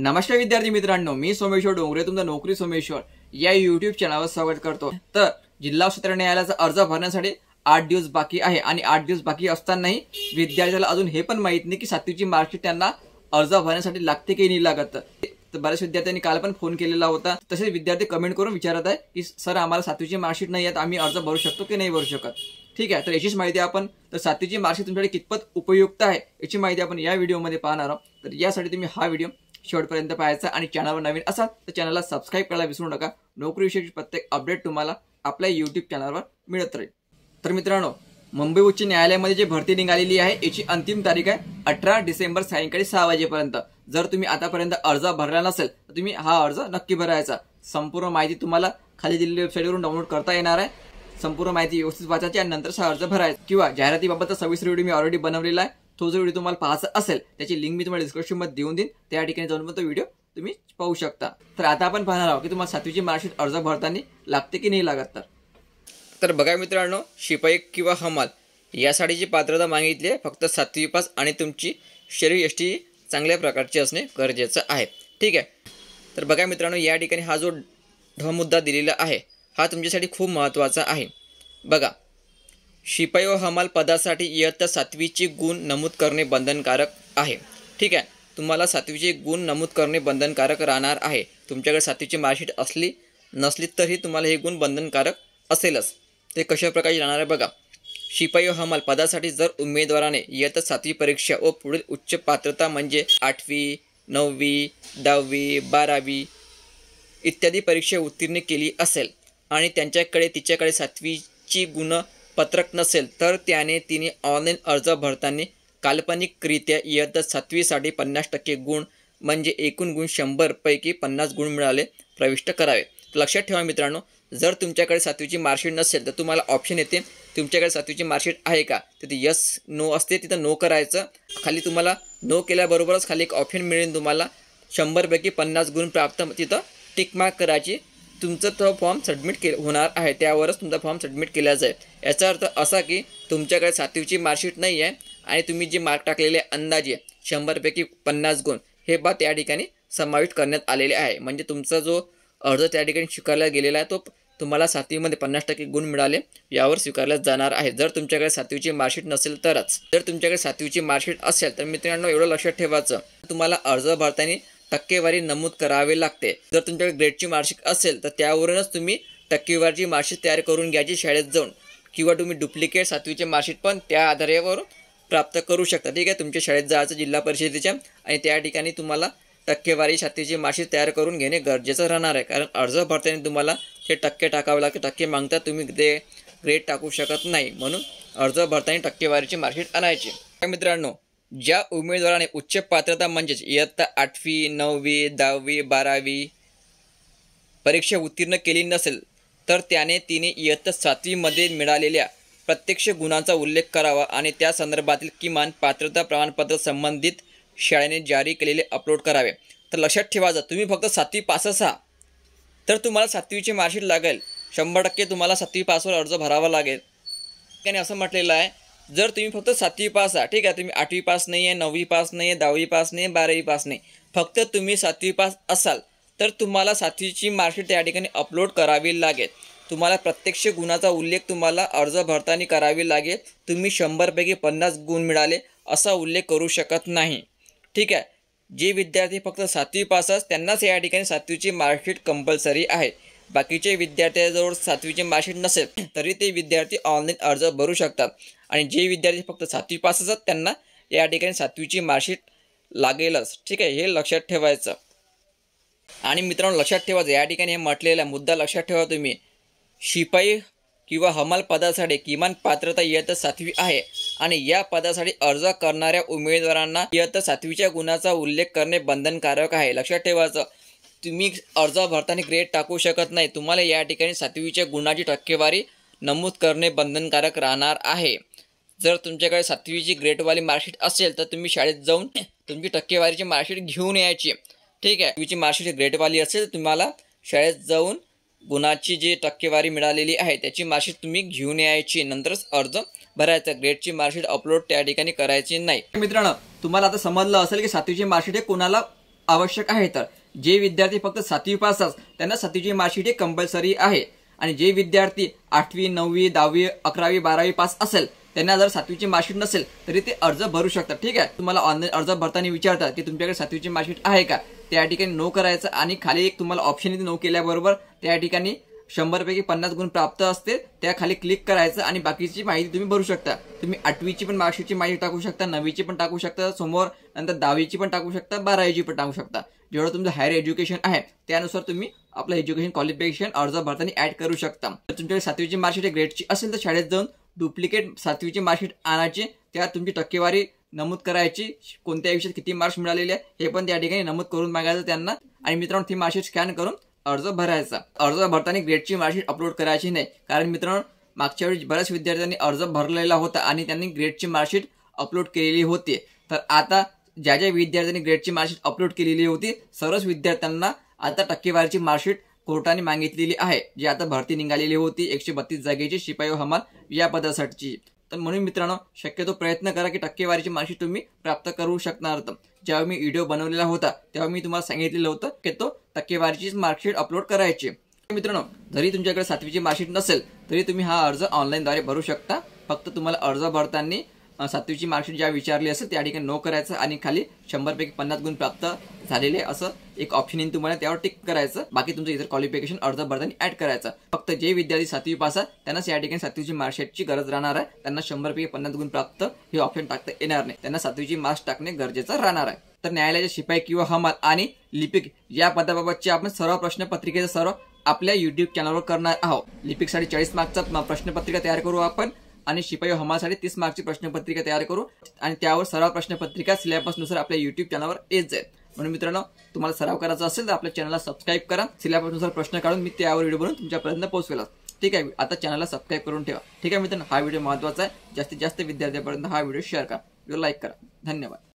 नमस्कार विद्यार्थी मित्रांनो मी सोमेश्वर डोंगरे तुमचं नोकरी सोमेश्वर या युट्यूब चॅनलवर स्वागत करतो तर जिल्हा सत्र न्यायालयाचा अर्ज भरण्यासाठी आठ दिवस बाकी आहे आणि आठ दिवस बाकी असतानाही विद्यार्थ्याला अजून हे पण माहित नाही की सातवीची मार्कशीट त्यांना अर्ज भरण्यासाठी लागते की नाही लागत तर बऱ्याच विद्यार्थ्यांनी काल पण फोन केलेला होता तसेच विद्यार्थी कमेंट करून विचारत आहे की सर आम्हाला सातवीची मार्कशीट नाही येत आम्ही अर्ज भरू शकतो की नाही भरू शकत ठीक आहे तर याचीच माहिती आपण तर सातवीची मार्कशीट तुमच्यासाठी कितपत उपयुक्त आहे याची माहिती आपण या व्हिडिओमध्ये पाहणार आहोत तर यासाठी तुम्ही हा व्हिडिओ शेवटपर्यंत पाहायचा आणि चॅनलवर नवीन असाल तर चॅनलला सबस्क्राईब करायला विसरू नका नोकरीविषयी प्रत्येक अपडेट तुम्हाला आपल्या यूट्यूब चॅनलवर मिळत राहील तर मित्रांनो मुंबई उच्च न्यायालयामध्ये जी भरती निघालेली आहे याची अंतिम तारीख आहे अठरा डिसेंबर सायंकाळी सहा वाजेपर्यंत जर तुम्ही आतापर्यंत अर्ज भरला नसेल तर तुम्ही हा अर्ज नक्की भरायचा संपूर्ण माहिती तुम्हाला खाली दिलेली वेबसाईटवरून डाउनलोड करता येणार आहे संपूर्ण माहिती व्यवस्थित वाचायची आणि नंतर अर्ज भरायचा किंवा जाहिरातीबाबतचा सविस्तर व्हिडिओ मी ऑलरेडी बनवलेला आहे तो जो व्हिडिओ तुम्हाला पाहाचा असेल त्याची लिंक मी तुम्हाला डिस्क्रिप्शनमध्ये देऊन देईन त्या ठिकाणी जाऊन तो व्हिडिओ तुम्ही पाहू शकता तर आता आपण पाहणार आहोत की तुम्हाला सातवीची मार्कशीट अर्ज भरताना लागते की नाही लागत तर तर बघा मित्रांनो शिपाई किंवा हमाल यासाठी जी पात्रता मागितली आहे फक्त सातवी पास आणि तुमची शरीर यष्टी चांगल्या प्रकारची असणे गरजेचं आहे ठीक आहे तर बघा मित्रांनो या ठिकाणी हा जो ढ मुद्दा दिलेला आहे हा तुमच्यासाठी खूप महत्त्वाचा आहे बघा शिपाई व हमाल पदासाठी इयत्ता सातवीचे गुण नमूद करणे बंधनकारक आहे ठीक आहे तुम्हाला सातवीचे गुण नमूद करणे बंधनकारक राहणार आहे तुमच्याकडे सातवीची मार्कशीट असली नसली तरी तुम्हाला हे गुण बंधनकारक असेलच ते कशाप्रकारे राहणार आहे बघा शिपाई व हमाल पदासाठी जर उमेदवाराने इयत्ता सातवी परीक्षा व पुढील उच्च पात्रता म्हणजे आठवी नववी दहावी बारावी इत्यादी परीक्षा उत्तीर्ण केली असेल आणि त्यांच्याकडे तिच्याकडे सातवीची गुण पत्रक नसेल तर त्याने तिने ऑनलाईन अर्ज भरताना काल्पनिकरित्या इयत्ता सातवीसाठी पन्नास टक्के गुण म्हणजे एकूण गुण शंभरपैकी पन्नास गुण मिळाले प्रविष्ट करावे लक्षात ठेवा मित्रांनो जर तुमच्याकडे सातवीची मार्कशीट नसेल तर तुम्हाला ऑप्शन येते तुमच्याकडे सातवीची मार्कशीट आहे का तिथे यस नो असते तिथं नो करायचं खाली तुम्हाला नो केल्याबरोबरच खाली एक ऑप्शन मिळेल तुम्हाला शंभरपैकी पन्नास गुण प्राप्त तिथं टिकमार्क करायची तुमचं तो फॉर्म सबमिट के होणार आहे त्यावरच तुमचा फॉर्म सबमिट केला जाईल याचा अर्थ असा की तुमच्याकडे सातवीची मार्कशीट नाही आहे आणि तुम्ही जे मार्क टाकलेले अंदाजे शंभरपैकी पन्नास गुण हे बा त्या ठिकाणी समाविष्ट करण्यात आलेले आहे म्हणजे तुमचा जो अर्ज त्या ठिकाणी स्वीकारला गेलेला आहे तो तुम्हाला सातवीमध्ये पन्नास टक्के गुण मिळाले यावर स्वीकारला जाणार आहे जर तुमच्याकडे सातवीची मार्कशीट नसेल तरच जर तुमच्याकडे सातवीची मार्कशीट असेल तर मित्रांनो एवढं लक्षात ठेवायचं तुम्हाला अर्ज भरताना टक्केवारी नमूद करावे लागते जर तुमच्याकडे ग्रेडची मार्कशीट असेल तर त्यावरूनच तुम्ही टक्केवारीची मार्कशीट तयार करून घ्यायची शाळेत जाऊन किंवा तुम्ही डुप्लिकेट सातवीचे मार्कशीट पण त्या आधारेवर प्राप्त करू शकता ठीक आहे तुमच्या शाळेत जायचं जिल्हा परिषदेच्या आणि त्या ठिकाणी तुम्हाला टक्केवारी सातवीची मार्कशीट तयार करून घेणे गरजेचं राहणार आहे कारण अर्ज भरताना तुम्हाला हे टक्के टाकावे लागते टक्के मागता तुम्ही ते ग्रेड टाकू शकत नाही म्हणून अर्ज भरताना टक्केवारीची मार्कशीट आणायची मित्रांनो ज्या उमेदवाराने उच्च पात्रता म्हणजेच इयत्ता आठवी नववी दहावी बारावी परीक्षा उत्तीर्ण केली नसेल तर त्याने तिने इयत्ता सातवीमध्ये मिळालेल्या प्रत्यक्ष गुणांचा उल्लेख करावा आणि त्या संदर्भातील किमान पात्रता प्रमाणपत्र संबंधित शाळेने जारी केलेले अपलोड करावे तर लक्षात ठेवा जा तुम्ही फक्त सातवी पासच हा तर तुम्हाला सातवीचे मार्कशीट लागेल शंभर टक्के तुम्हाला सातवी पासवर अर्ज भरावा लागेल त्याने असं म्हटलेलं आहे जर तुम्ही फक्त सातवी पास आहात ठीक आहे तुम्ही आठवी पास नाही आहे नववी पास नाही आहे दहावी पास नाही बारावी पास नाही फक्त तुम्ही सातवी पास असाल तर तुम्हाला सातवीची मार्कशीट त्या ठिकाणी अपलोड करावी लागेल तुम्हाला प्रत्यक्ष गुणाचा उल्लेख तुम्हाला अर्ज भरताना करावी लागेल तुम्ही शंभरपैकी पन्नास गुण मिळाले असा उल्लेख करू शकत नाही ठीक आहे जे विद्यार्थी फक्त सातवी पास आहेत त्यांनाच या ठिकाणी सातवीची मार्कशीट कंपल्सरी आहे बाकीचे विद्यार्थ्याजवळ सातवीचे मार्कशीट नसेल तरी ते विद्यार्थी ऑनलाईन अर्ज भरू शकतात आणि जे विद्यार्थी फक्त सातवी पास असतात त्यांना या ठिकाणी सातवीची मार्कशीट लागेलच ठीक आहे हे लक्षात ठेवायचं आणि मित्रांनो लक्षात ठेवायचं या ठिकाणी हे म्हटलेला मुद्दा लक्षात ठेवा तुम्ही शिपाई किंवा हमाल पदासाठी किमान पात्रता इयत्ता सातवी आहे आणि या पदासाठी अर्ज करणाऱ्या उमेदवारांना इयत्ता सातवीच्या गुणाचा उल्लेख करणे बंधनकारक आहे लक्षात ठेवायचं तुम्ही अर्ज भरताना ग्रेड टाकू शकत नाही तुम्हाला या ठिकाणी सातवीच्या गुणाची टक्केवारी नमूद करणे बंधनकारक राहणार आहे जर तुमच्याकडे सातवीची ग्रेडवाली मार्कशीट असेल तर तुम्ही शाळेत जाऊन तुमची टक्केवारीची मार्कशीट घेऊन यायची ठीक आहे तुमची मार्कशीट ग्रेडवाली असेल तर तुम्हाला शाळेत जाऊन गुणाची जी टक्केवारी मिळालेली आहे त्याची मार्कशीट तुम्ही घेऊन यायची नंतरच अर्ज भरायचा ग्रेडची मार्कशीट अपलोड त्या ठिकाणी करायची नाही मित्रांनो तुम्हाला आता समजलं असेल की सातवीची मार्कशीट हे कोणाला आवश्यक आहे तर जे विद्यार्थी फक्त सातवी पास असतात त्यांना सातवीची मार्कशीट ही कंपल्सरी आहे आणि जे विद्यार्थी आठवी नववी दहावी अकरावी बारावी पास असेल त्यांना जर सातवीची मार्कशीट नसेल तरी ते अर्ज भरू शकतात ठीक आहे तुम्हाला ऑनलाईन अर्ज भरताना विचारतात की तुमच्याकडे सातवीची मार्कशीट आहे का त्या ठिकाणी नो करायचं आणि खाली एक तुम्हाला ऑप्शन येते नो केल्याबरोबर त्या ठिकाणी शंभरपैकी पन्नास गुण प्राप्त असते त्या खाली क्लिक करायचं आणि बाकीची माहिती तुम्ही भरू शकता तुम्ही आठवीची पण मार्कशीटची माहिती टाकू शकता नववीची पण टाकू शकता समोर नंतर दहावीची पण टाकू शकता बारावीची पण टाकू शकता जेवढं तुमचं हायर एज्युकेशन आहे त्यानुसार तुम्ही आपलं एज्युकेशन क्वालिफिकेशन अर्ज भरताना ॲड करू शकता जर तुमच्याकडे सातवीची मार्कशीट ग्रेडची असेल तर शाळेत जाऊन डुप्लिकेट सातवीची मार्कशीट आणायची त्यात तुमची टक्केवारी नमूद करायची कोणत्या विषयात किती मार्क्स मिळालेले आहे हे पण त्या ठिकाणी नमूद करून मागायचं त्यांना आणि मित्रांनो ती मार्कशीट स्कॅन करून अर्ज भरायचा अर्ज भरताना ग्रेडची मार्कशीट अपलोड करायची नाही कारण मित्रांनो मागच्या वेळी बऱ्याच विद्यार्थ्यांनी अर्ज भरलेला होता आणि त्यांनी ग्रेडची मार्कशीट अपलोड केलेली होती तर आता ज्या ज्या विद्यार्थ्यांनी ग्रेडची मार्कशीट अपलोड केलेली होती सर्वच विद्यार्थ्यांना आता टक्केवारीची मार्कशीट कोर्टाने मागितलेली आहे जी आता भरती निघालेली होती एकशे बत्तीस जागेची शिपाई हमाल या पदासाठीची तर म्हणून मित्रांनो शक्यतो प्रयत्न करा की टक्केवारीची मार्कशीट तुम्ही प्राप्त करू शकणार जेव्हा मी व्हिडिओ बनवलेला होता तेव्हा मी तुम्हाला सांगितलेलं होतं की तो टक्केवारीची मार्कशीट अपलोड करायची मित्रांनो जरी तुमच्याकडे सातवीची मार्कशीट नसेल तरी तुम्ही हा अर्ज ऑनलाईनद्वारे भरू शकता फक्त तुम्हाला अर्ज भरताना सातवीची मार्कशीट ज्या विचारली असेल त्या ठिकाणी नो करायचं आणि खाली शंभरपैकी पन्नास गुण प्राप्त झालेले असं एक ऑप्शन येईल तुम्हाला त्यावर टिक करायचं बाकी तुमचं इतर क्वालिफिकेशन अर्ज भरताना ऍड करायचं फक्त जे विद्यार्थी सातवी पास आहेत त्यांनाच या ठिकाणी सातवीची मार्कशीटची गरज राहणार आहे त्यांना शंभरपैकी पन्नास गुण प्राप्त हे ऑप्शन टाकता येणार नाही त्यांना सातवीची मार्क्स टाकणे गरजेचं राहणार आहे तर न्यायालयाच्या शिपाई किंवा हमाल आणि लिपिक या पदाबाबतचे आपण सर्व प्रश्नपत्रिकेचं सर्व आपल्या युट्यूब चॅनलवर करणार आहोत लिपिकसाठी चाळीस मार्क्सचा प्रश्नपत्रिका तयार करू आपण आणि शिपाई हमासाठी तीस मार्कची प्रश्नपत्रिका तयार करू आणि त्यावर सराव प्रश्नपत्रिका सिलेबसनुसार आपल्या युट्यूब चॅनलवर येत जाईल म्हणून मित्रांनो तुम्हाला सराव करायचा असेल तर आपल्या चॅनलला सबस्क्राईब करा सिलेबसनुसार प्रश्न काढून मी त्यावर व्हिडिओ बनवून तुमच्यापर्यंत पोहोचवेला ठीक आहे आता चॅनलला सबस्क्राईब करून ठेवा ठीक आहे मित्रांनो हा व्हिडिओ महत्वाचा आहे जास्तीत जास्त विद्यार्थ्यांपर्यंत हा व्हिडिओ शेअर करा लाईक करा धन्यवाद